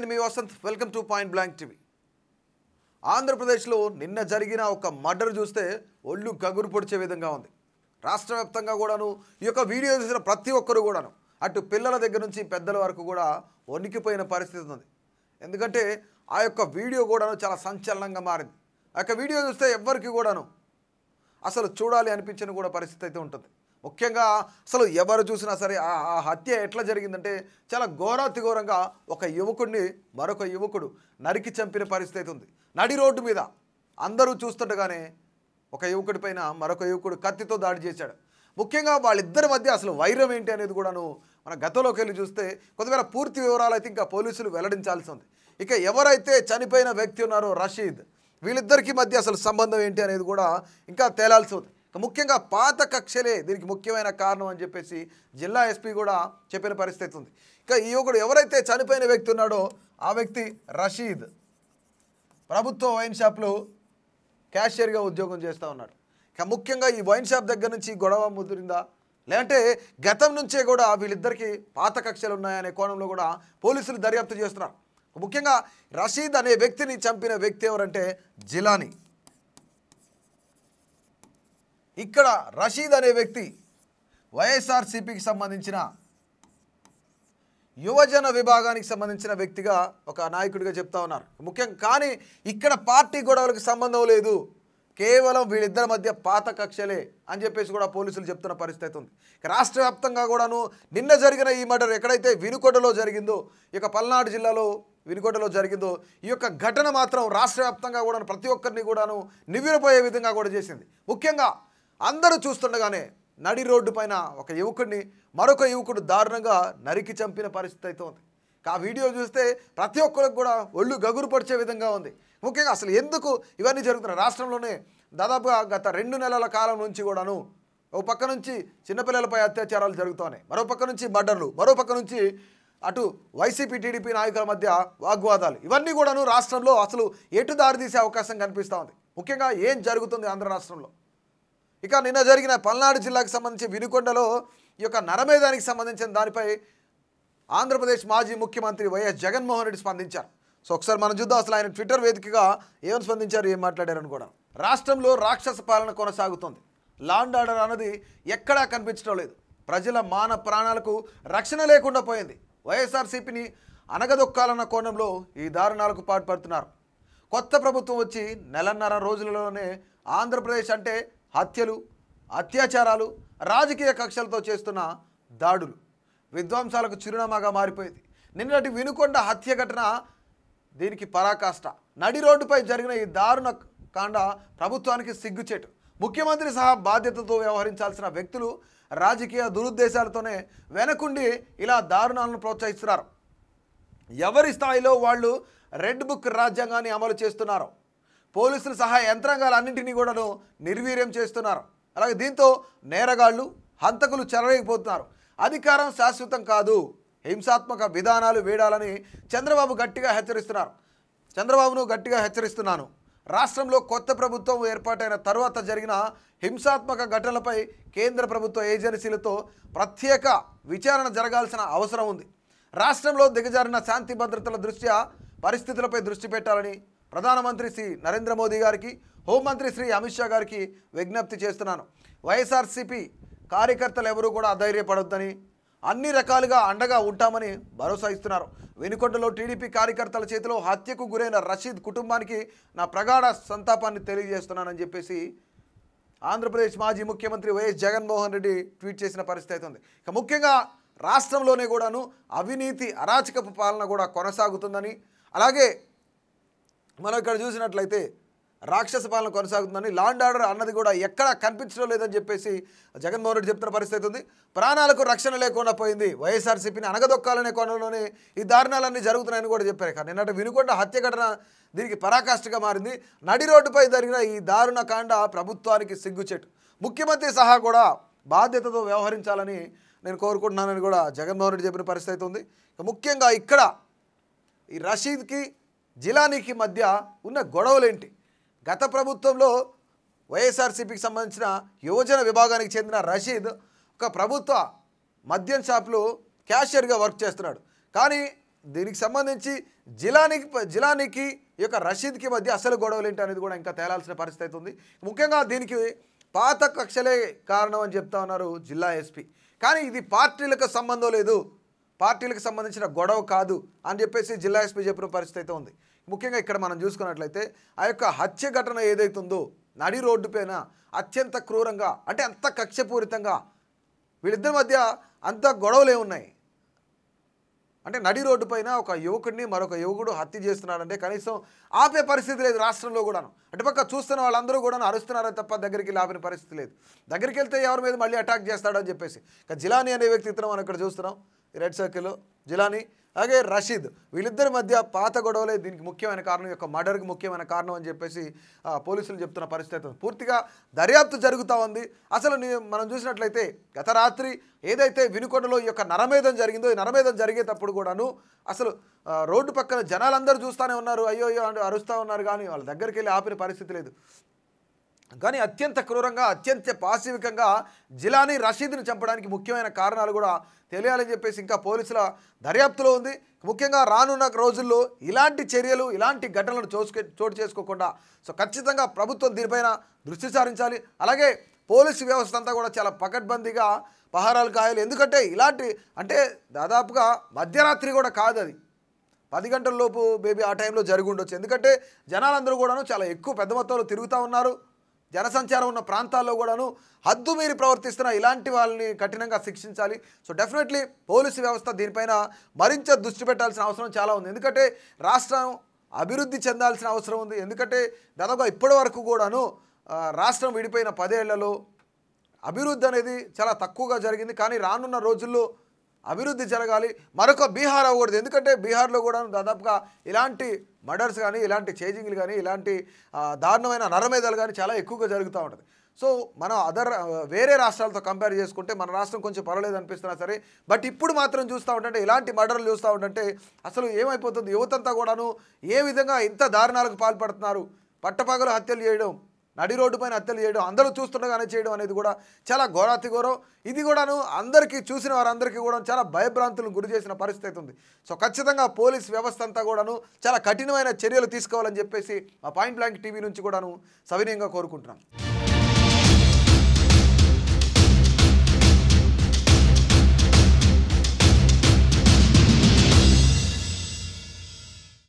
నేను మీ Vasant welcome to point blank TV ఆంధ్రప్రదేశ్లో నిన్న జరిగిన ఒక మర్డర్ చూస్తే ఒళ్ళు గగురు పొడిచే విధంగా ఉంది రాష్ట్ర వ్యాప్తంగా కూడాను ఈ యొక్క వీడియో చూసిన ప్రతి ఒక్కరు కూడాను అటు పిల్లల దగ్గర నుంచి పెద్దల వరకు కూడా వణికిపోయిన పరిస్థితి ఉంది ఎందుకంటే ఆ యొక్క వీడియో కూడాను చాలా సంచలనంగా మారింది ఆ యొక్క వీడియో చూస్తే ఎవ్వరికి కూడాను అసలు చూడాలి అనిపించిన కూడా పరిస్థితి అయితే ఉంటుంది ముఖ్యంగా అసలు ఎవరు చూసినా సరే ఆ హత్య ఎట్లా జరిగిందంటే చాలా ఘోరాతి ఘోరంగా ఒక యువకుడిని మరొక యువకుడు నరికి చంపిన పరిస్థితి ఉంది నడి రోడ్డు మీద అందరూ చూస్తుండగానే ఒక యువకుడి పైన మరొక యువకుడు కత్తితో దాడి చేశాడు ముఖ్యంగా వాళ్ళిద్దరి మధ్య అసలు వైరం ఏంటి అనేది కూడాను మన గతంలోకి వెళ్ళి చూస్తే కొద్దివేళ పూర్తి వివరాలు అయితే ఇంకా పోలీసులు వెల్లడించాల్సి ఉంది ఇక ఎవరైతే చనిపోయిన వ్యక్తి ఉన్నారో రషీద్ వీళ్ళిద్దరికీ మధ్య అసలు సంబంధం ఏంటి అనేది కూడా ఇంకా తేలాల్సి ఉంది ముఖ్యంగా పాత కక్షలే దీనికి ముఖ్యమైన కారణం అని చెప్పేసి జిల్లా ఎస్పీ కూడా చెప్పిన పరిస్థితి ఉంది ఇక ఈ యువకుడు ఎవరైతే చనిపోయిన వ్యక్తి ఉన్నాడో ఆ వ్యక్తి రషీద్ ప్రభుత్వ వైన్ షాప్లో క్యాషియర్గా ఉద్యోగం చేస్తూ ఉన్నాడు ఇక ముఖ్యంగా ఈ వైన్ షాప్ దగ్గర నుంచి గొడవ ముదిరిందా లేదంటే గతం నుంచే కూడా వీళ్ళిద్దరికీ పాత కక్షలు ఉన్నాయనే కోణంలో కూడా పోలీసులు దర్యాప్తు చేస్తున్నారు ముఖ్యంగా రషీద్ అనే వ్యక్తిని చంపిన వ్యక్తి ఎవరంటే జిలానీ ఇక్కడ రషీద్ అనే వ్యక్తి వైఎస్ఆర్సీపీకి సంబంధించిన యువజన విభాగానికి సంబంధించిన వ్యక్తిగా ఒక నాయకుడిగా చెప్తా ఉన్నారు ముఖ్యం కానీ ఇక్కడ పార్టీ గొడవలకు సంబంధం లేదు కేవలం వీళ్ళిద్దరి మధ్య పాత కక్షలే అని చెప్పేసి కూడా పోలీసులు చెప్తున్న పరిస్థితి ఉంది రాష్ట్ర వ్యాప్తంగా కూడాను నిన్న జరిగిన ఈ మర్డర్ ఎక్కడైతే వినుకొండలో జరిగిందో యొక్క పల్నాడు జిల్లాలో వినుకొండలో జరిగిందో ఈ యొక్క ఘటన మాత్రం రాష్ట్ర వ్యాప్తంగా కూడా ప్రతి ఒక్కరిని కూడాను నివ్విరపోయే విధంగా కూడా చేసింది ముఖ్యంగా అందరూ చూస్తుండగానే నడి రోడ్డు పైన ఒక యువకుడిని మరొక యువకుడు దారుణంగా నరికి చంపిన పరిస్థితి అయితే ఉంది ఆ వీడియో చూస్తే ప్రతి ఒక్కరికి కూడా ఒళ్ళు గగురు విధంగా ఉంది ముఖ్యంగా అసలు ఎందుకు ఇవన్నీ జరుగుతున్నాయి రాష్ట్రంలోనే దాదాపుగా గత రెండు నెలల కాలం నుంచి కూడాను ఒక పక్క నుంచి చిన్నపిల్లలపై అత్యాచారాలు జరుగుతున్నాయి మరో పక్క నుంచి మర్డర్లు మరో పక్క నుంచి అటు వైసీపీ టీడీపీ నాయకుల మధ్య వాగ్వాదాలు ఇవన్నీ కూడాను రాష్ట్రంలో అసలు ఎటు దారి తీసే అవకాశం కనిపిస్తూ ఉంది ముఖ్యంగా ఏం జరుగుతుంది ఆంధ్ర రాష్ట్రంలో ఇక నిన్న జరిగిన పల్నాడు జిల్లాకు సంబంధించి వినుకొండలో ఈ యొక్క నరమేధానికి సంబంధించిన దానిపై ఆంధ్రప్రదేశ్ మాజీ ముఖ్యమంత్రి వైఎస్ జగన్మోహన్ రెడ్డి స్పందించారు సో ఒకసారి మనం చూద్దాం అసలు ఆయన ట్విట్టర్ వేదికగా ఏమని స్పందించారు ఏం మాట్లాడారని కూడా రాష్ట్రంలో రాక్షస పాలన కొనసాగుతోంది లాండ్ ఆర్డర్ అన్నది ఎక్కడా కనిపించడం లేదు ప్రజల మాన ప్రాణాలకు రక్షణ లేకుండా పోయింది వైఎస్ఆర్సీపీని అనగదొక్కాలన్న కోణంలో ఈ దారుణాలకు పాటుపడుతున్నారు కొత్త ప్రభుత్వం వచ్చి నెలన్నర రోజులలోనే ఆంధ్రప్రదేశ్ అంటే హత్యలు అత్యాచారాలు రాజకీయ కక్షలతో చేస్తున్న దాడులు విధ్వంసాలకు చిరునామాగా మారిపోయింది నిన్నటి వినుకొండ హత్య ఘటన దీనికి పరాకాష్ట నడి రోడ్డుపై జరిగిన ఈ దారుణ కాండ ప్రభుత్వానికి సిగ్గుచేటు ముఖ్యమంత్రి సహా బాధ్యతతో వ్యవహరించాల్సిన వ్యక్తులు రాజకీయ దురుద్దేశాలతోనే వెనకుండి ఇలా దారుణాలను ప్రోత్సహిస్తున్నారు ఎవరి స్థాయిలో వాళ్ళు రెడ్ బుక్ రాజ్యాంగాన్ని అమలు చేస్తున్నారో పోలీసులు సహాయ యంత్రాంగాలన్నింటినీ కూడాను నిర్వీర్యం చేస్తున్నారు అలాగే దీంతో నేరగాళ్లు హంతకులు చెలరేగిపోతున్నారు అధికారం శాశ్వతం కాదు హింసాత్మక విధానాలు వీడాలని చంద్రబాబు గట్టిగా హెచ్చరిస్తున్నారు చంద్రబాబును గట్టిగా హెచ్చరిస్తున్నాను రాష్ట్రంలో కొత్త ప్రభుత్వం ఏర్పాటైన తర్వాత జరిగిన హింసాత్మక ఘటనలపై కేంద్ర ప్రభుత్వ ఏజెన్సీలతో ప్రత్యేక విచారణ జరగాల్సిన అవసరం ఉంది రాష్ట్రంలో దిగజారిన శాంతి భద్రతల దృష్ట్యా పరిస్థితులపై దృష్టి పెట్టాలని ప్రధానమంత్రి శ్రీ నరేంద్ర మోదీ గారికి హోంమంత్రి శ్రీ అమిత్ షా గారికి విజ్ఞప్తి చేస్తున్నాను వైఎస్ఆర్సీపీ కార్యకర్తలు ఎవరూ కూడా అధైర్యపడొద్దని అన్ని రకాలుగా అండగా ఉంటామని భరోసా ఇస్తున్నారు వెనుకొండలో టీడీపీ కార్యకర్తల చేతిలో హత్యకు గురైన రషీద్ కుటుంబానికి నా ప్రగాఢ సంతాపాన్ని తెలియజేస్తున్నానని చెప్పేసి ఆంధ్రప్రదేశ్ మాజీ ముఖ్యమంత్రి వైఎస్ జగన్మోహన్ రెడ్డి ట్వీట్ చేసిన పరిస్థితి అవుతుంది ఇక ముఖ్యంగా రాష్ట్రంలోనే కూడాను అవినీతి అరాచకపు పాలన కూడా కొనసాగుతుందని అలాగే మనం ఇక్కడ చూసినట్లయితే రాక్షస పాలన కొనసాగుతుందని లాండ్ ఆర్డర్ అన్నది కూడా ఎక్కడ కనిపించడం లేదని చెప్పేసి జగన్మోహన్ రెడ్డి చెప్తున్న పరిస్థితి ఉంది ప్రాణాలకు రక్షణ లేకుండా పోయింది వైఎస్ఆర్సీపీని అనగదొక్కాలనే కోణంలోనే ఈ దారుణాలన్నీ జరుగుతున్నాయని కూడా చెప్పారు కానీ నిన్నటి వినుకొండ హత్య ఘటన దీనికి పరాకాష్ఠగా మారింది నడి రోడ్డుపై జరిగిన ఈ దారుణ కాండ ప్రభుత్వానికి సిగ్గుచెట్టు ముఖ్యమంత్రి సహా కూడా బాధ్యతతో వ్యవహరించాలని నేను కోరుకుంటున్నానని కూడా జగన్మోహన్ రెడ్డి చెప్పిన పరిస్థితి ఉంది ముఖ్యంగా ఇక్కడ ఈ రషీద్కి జిలానీకి మధ్య ఉన్న గొడవలేంటి గత ప్రభుత్వంలో వైఎస్ఆర్సీపీకి సంబంధించిన యువజన విభాగానికి చెందిన రషీద్ ఒక ప్రభుత్వ మద్యం షాప్లో క్యాషియర్గా వర్క్ చేస్తున్నాడు కానీ దీనికి సంబంధించి జిలానికి జిలానికి ఈ యొక్క రషీద్కి మధ్య అసలు గొడవలు ఏంటి అనేది కూడా ఇంకా తేలాల్సిన పరిస్థితి అవుతుంది ముఖ్యంగా దీనికి పాత కక్షలే కారణం అని చెప్తా ఉన్నారు జిల్లా ఎస్పీ కానీ ఇది పార్టీలకు సంబంధం లేదు పార్టీలకు సంబంధించిన గొడవ కాదు అని చెప్పేసి జిల్లా ఎస్పీ చెప్పిన పరిస్థితి అయితే ఉంది ముఖ్యంగా ఇక్కడ మనం చూసుకున్నట్లయితే ఆ యొక్క హత్య ఘటన ఏదైతుందో నడి రోడ్డు పైన అత్యంత క్రూరంగా అంటే అంత కక్షపూరితంగా వీళ్ళిద్దరి మధ్య అంత గొడవలే ఉన్నాయి అంటే నడి రోడ్డు పైన ఒక యువకుడిని మరొక యువకుడు హత్య చేస్తున్నాడంటే కనీసం ఆపే పరిస్థితి లేదు రాష్ట్రంలో కూడాను అటుపక్క చూస్తున్న వాళ్ళందరూ కూడా అరుస్తున్నారని తప్ప దగ్గరికి లాపిన పరిస్థితి లేదు దగ్గరికి వెళ్తే ఎవరి మీద మళ్ళీ అటాక్ చేస్తాడని చెప్పేసి ఇక జిలానీ అనే వ్యక్తి ఇతను మనం ఇక్కడ చూస్తున్నాం రెడ్ సర్కిల్ జిలానీ అలాగే రషీద్ వీళ్ళిద్దరి మధ్య పాత గొడవలే దీనికి ముఖ్యమైన కారణం యొక్క మర్డర్కి ముఖ్యమైన కారణం అని చెప్పేసి పోలీసులు చెప్తున్న పరిస్థితి పూర్తిగా దర్యాప్తు జరుగుతూ ఉంది అసలు మనం చూసినట్లయితే గత రాత్రి ఏదైతే వినుకొండలో ఈ యొక్క నరమేధం జరిగిందో ఈ నరమేధం జరిగేటప్పుడు కూడాను అసలు రోడ్డు పక్కన జనాలందరూ చూస్తూనే ఉన్నారు అయ్యో అయ్యో అరుస్తూ ఉన్నారు కానీ వాళ్ళ దగ్గరికి వెళ్ళి ఆపిన పరిస్థితి లేదు కానీ అత్యంత క్రూరంగా అత్యంత పాశవికంగా జిలాని రషీద్ని చంపడానికి ముఖ్యమైన కారణాలు కూడా తెలియాలని చెప్పేసి ఇంకా పోలీసుల దర్యాప్తులో ఉంది ముఖ్యంగా రానున్న రోజుల్లో ఇలాంటి చర్యలు ఇలాంటి ఘటనలు చోసుకే చోటు చేసుకోకుండా సో ఖచ్చితంగా ప్రభుత్వం దీనిపైన దృష్టి సారించాలి అలాగే పోలీసు వ్యవస్థ అంతా కూడా చాలా పకడ్బందీగా పహారాలు కాయాలి ఎందుకంటే ఇలాంటి అంటే దాదాపుగా మధ్యరాత్రి కూడా కాదు అది పది గంటల లోపు బేబీ ఆ టైంలో జరిగి ఉండొచ్చు ఎందుకంటే జనాలందరూ కూడాను చాలా ఎక్కువ పెద్ద మొత్తంలో తిరుగుతూ ఉన్నారు జనసంచారం ఉన్న ప్రాంతాల్లో కూడాను హద్దు మీరు ప్రవర్తిస్తున్న ఇలాంటి వాళ్ళని కఠినంగా శిక్షించాలి సో డెఫినెట్లీ పోలీసు వ్యవస్థ దీనిపైన మరింత దృష్టి పెట్టాల్సిన అవసరం చాలా ఉంది ఎందుకంటే రాష్ట్రం అభివృద్ధి చెందాల్సిన అవసరం ఉంది ఎందుకంటే దాదాపుగా ఇప్పటి వరకు కూడాను రాష్ట్రం విడిపోయిన పదేళ్లలో అభివృద్ధి అనేది చాలా తక్కువగా జరిగింది కానీ రానున్న రోజుల్లో అభివృద్ధి జరగాలి మరొక బీహార్ అవ్వకూడదు ఎందుకంటే బీహార్లో కూడా దాదాపుగా ఇలాంటి మర్డర్స్ కానీ ఇలాంటి చేజింగ్లు కానీ ఇలాంటి దారుణమైన నరమేధాలు కానీ చాలా ఎక్కువగా జరుగుతూ ఉంటుంది సో మనం అదర్ వేరే రాష్ట్రాలతో కంపేర్ చేసుకుంటే మన రాష్ట్రం కొంచెం పర్వాలేదు అనిపిస్తున్నా సరే బట్ ఇప్పుడు మాత్రం చూస్తూ ఉంటే ఇలాంటి మర్డర్లు చూస్తూ ఉంటే అసలు ఏమైపోతుంది యువతంతా కూడాను ఏ విధంగా ఇంత దారుణాలకు పాల్పడుతున్నారు పట్టపగలు హత్యలు చేయడం నడి రోడ్డుపైన హత్యలు చేయడం అందరూ చూస్తుండగానే చేయడం అనేది కూడా చాలా ఘోరాతి ఘోరం ఇది కూడాను అందరికీ చూసిన వారందరికీ కూడా చాలా భయభ్రాంతులను గురి చేసిన పరిస్థితి ఉంది సో ఖచ్చితంగా పోలీస్ వ్యవస్థ అంతా కూడాను చాలా కఠినమైన చర్యలు తీసుకోవాలని చెప్పేసి మా పాయింట్ బ్లాంక్ టీవీ నుంచి కూడాను సవినయంగా కోరుకుంటున్నాం